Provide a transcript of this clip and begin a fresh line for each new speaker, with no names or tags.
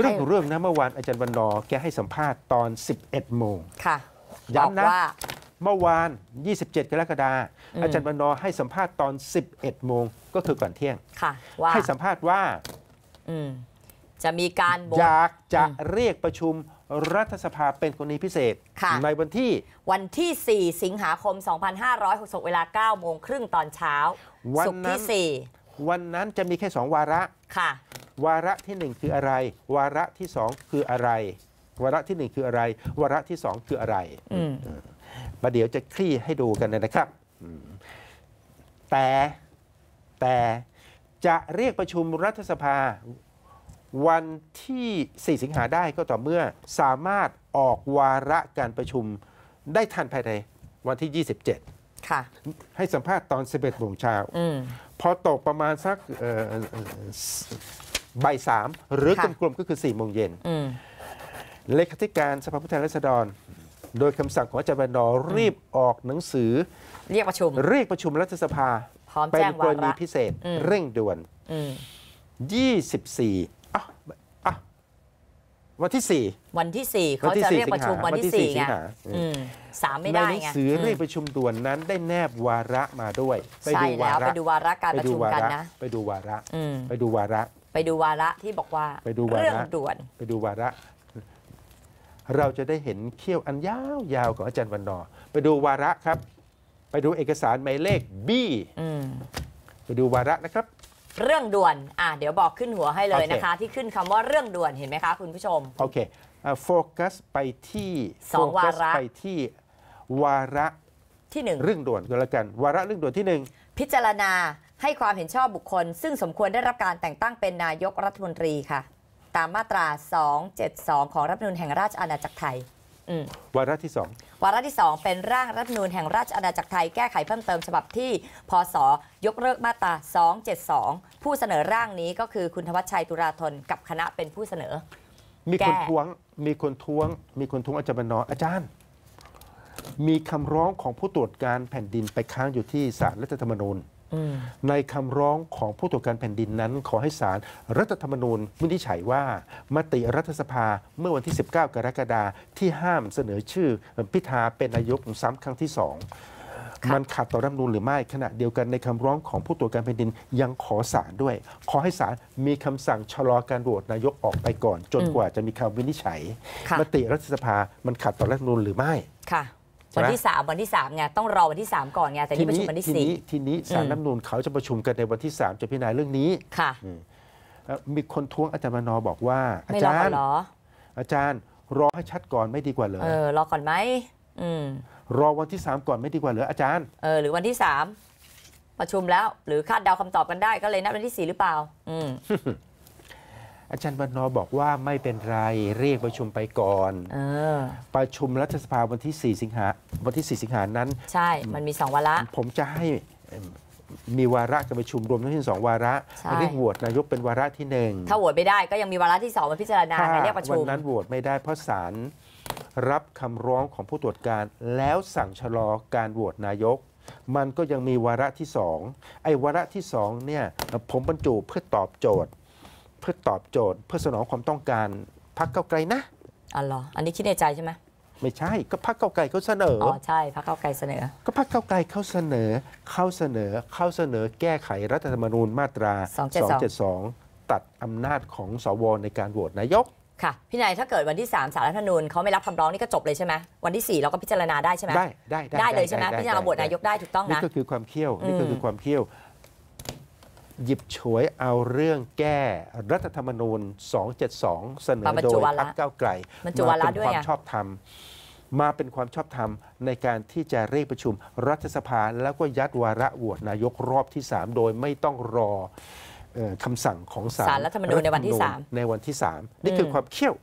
เรื่องของเรื่องนะเมื่อวานอาจารย์วันดอแกให้สัมภาษณ์ตอน 11 โมงค่ะ ย้ำนะ เมื่อวาน27 กรกฎาคมอาจารย์วันดอให้สัมภาษณ์ตอน 11 โมงก็คือก่อนเที่ยง
ค่ะ ให้สั
มภาษณ์ว่าจะมีการอยากจะเรียกประชุมรัฐสภาเป็นกรณีพิเศษในวันที่
วันที่4สิงหาคม 2566 เวลา9โมงครึ่งตอนเช้าวันที่
4วันนั้นจะมีแค่2วาระ ค่ะวาระที่ 1 คืออะไร วาระที่ 2 คืออะไร วาระที่ 1 คืออะไร วาระที่ 2 คืออะไรมาเดี๋ยวจะคลี่ให้ดูกันนะครับ แต่แต่จะเรียกประชุมรัฐสภาวันที่ 4สิงหาได้ก็ต่อเมื่อสามารถออกวาระการประชุมได้ทันภายใน วันที่ 27ค่ะ ให้สัมภาษณ์ตอน 11โมงเช้าพอตกประมาณสักบ่ายสามหรือกลมกลมก็คือ4ี่โมงเย็นเลขาธิการสภาผู้แทนราษฎร โดยคำสั่งของอาจารย์วนดอรีบออกหนังสือ เรียกประชุมเรียกประชุมรัฐสภาพร้อมเป็นกรณีพิเศษ เร่งด่วนยี่สิบสี่วันที่ 4
วันที่ 4 เขาจะเรียกประชุมวันที่4ไงสามไม่ได้ไงในหนังสือเรียก
ประชุมด่วนนั้นได้แนบวาระมาด้วยไปดูวาระไปดูวาระการประชุมกันนะไปดูวาระไปดูวาระ
ไปดูวาระที่บอกว่าไปดูวาระเรื่องด่วน
ไปดูวาระ เราจะได้เห็นเขี้ยวอันยาว ยาวของอาจารย์วันนอไปดูวาระครับ ไปดูเอกสารหมายเลขบีไปดูวาระนะครับ
เรื่องด่วนอ่ะเดี๋ยวบอกขึ้นหัวให้เลยนะคะ ที่ขึ้นคำว่าเรื่องด่วนเห็นไหมคะคุณผู้ชม
โอเคโฟกัสไปที่สองวาระไปที่วาระที่หนึ่งเรื่องด่วนก็แล้วกัน วาระเรื่องด่วนที่หนึ่ง
พิจารณาให้ความเห็นชอบบุคคล ซึ่งสมควรได้รับการแต่งตั้งเป็นนายกรัฐมนตรีค่ะ ตามมาตรา 272 ของรัฐธรรมนูญแห่งราชอาณาจักรไทย
วาระที่2ว
าระที่2เป็นร่างรัฐธรรมนูญแห่งราชอาณาจักรไทยแก้ไขเพิ่มเติมฉบับที่ พศ ยกเลิกมาตรา272 ผู้เสนอร่างนี้ก็คือคุณธวัชชัยตุลาธนกับคณะเป็นผู้เสนอ มีคนท้วง
มีคนท้วง มีคนท้วงอาจารย์บรรณอาจารย์มีคำร้องของผู้ตรวจการแผ่นดินไปค้างอยู่ที่ศาลรัฐธรรมนูญในคำร้องของผู้ตรวจการแผ่นดินนั้น ขอให้ศาลรรัฐธรรมนูญวินิจฉัยว่า มติรัฐสภาเมื่อวันที่ 19 กรกฎาคมที่ห้ามเสนอชื่อพิธาเป็นนายกซ้ำครั้งที่สองมันขัดต่อรัฐมนูลหรือไม่ ขณะเดียวกันในคำร้องของผู้ตรวจการแผ่นดินยังขอศาลด้วย ขอให้ศาลมีคำสั่ง ชะลอการโหวตนายกออกไปก่อนจนกว่าจะมีคำวินิจฉัย มติรัฐสภามันขัดต่อรัฐมนูลหรือไม่วันที่
3 วันที่3่ยต้องรอวันที่ 3 ก่อนไงแต่ที่ประชุมวันที่สี่ท
ีนี้สารน้ำนูนเขาจะประชุมกันในวันที่3จะพิจารณาเรื่องนี้ ค่ะมีคนท้วงอาจารย์มนอบอกว่า อาจารย์อาจารย์ รอให้ชัดก่อนไม่ดีกว่าเหรอเออรอก่อนไหมรอวันที่ 3 ก่อนไม่ดีกว่าเหรออาจารย์
เออหรือวันที่ 3 ประชุมแล้ว หรือคาดเดาคำตอบกันได้ก็เลยนัดวันที่ 4 หรือเปล่า
อืมอาจารย์วันนอบอกว่าไม่เป็นไรเรียกประชุมไปก่อนออประชุมรัฐสภาวันที่ 4 สิงหาวันที่ 4 สิงหานั้น ใช่มันมี 2 วาระ ผมจะให้มีวาระการประชุมรวมทั้งสิ้นสองวาระเรียกโหวตนายกเป็นวาระที่หนึ่งถ้า
โหวตไม่ได้ก็ยังมีวาระที่สองมาพิจารณาในเรียกประชุมวันนั้น
โหวตไม่ได้เพราะศาลรับคำร้องของผู้ตรวจการ แล้วสั่งชะลอการโหวตนายก มันก็ยังมีวาระที่สองไอ้วาระที่สองเนี่ย ผมบรรจุเพื่อตอบโจทย์เพื่อตอบโจทย์เพื่อสนองความต้องการพักเก้าไกลนะอ๋อเหรอ
อันนี้คิดในใจใช่ไหม
ไม่ใช่ ก็พักเก้าไกลเขา
เสนออ๋อใช่พักเก้าไกลเสนอ
ก็พักเก้าไกลเขาเสนอเข้าเสนอเข้าเสนอแก้ไขรัฐธรรมนูญมาตรา272 ตัดอำนาจของสวในการโหวตนายก ค่ะ
พี่นายถ้าเกิดวันที่ 3สารรัฐธรรมนูญเขาไม่รับคำร้องนี่ก็จบเลยใช่ไหมวันที่4เราก็พิจารณาได้ใช่ไหมได้ได้ได้เลยใช่ไหมพี่นารโาวตนายกได้ถูกต้องนะนี่ก็
คือความเขี้ยวนี่ก็คือความเขี้ยวหยิบฉวยเอาเรื่องแก้รัฐธรรมนูญ 272 เสนอโดยพรรคก้าวไกลมาเป็นความชอบธรรมมาเป็นความชอบธรรมในการที่จะเรียกประชุมรัฐสภา แล้วก็ยัดวาระโหวตนายกรอบที่ 3 โดยไม่ต้องรอคำสั่งของศาลรัฐธรรมนูญในวันที่ 3 ในวันที่ 3 นี่คือความเขี้ยว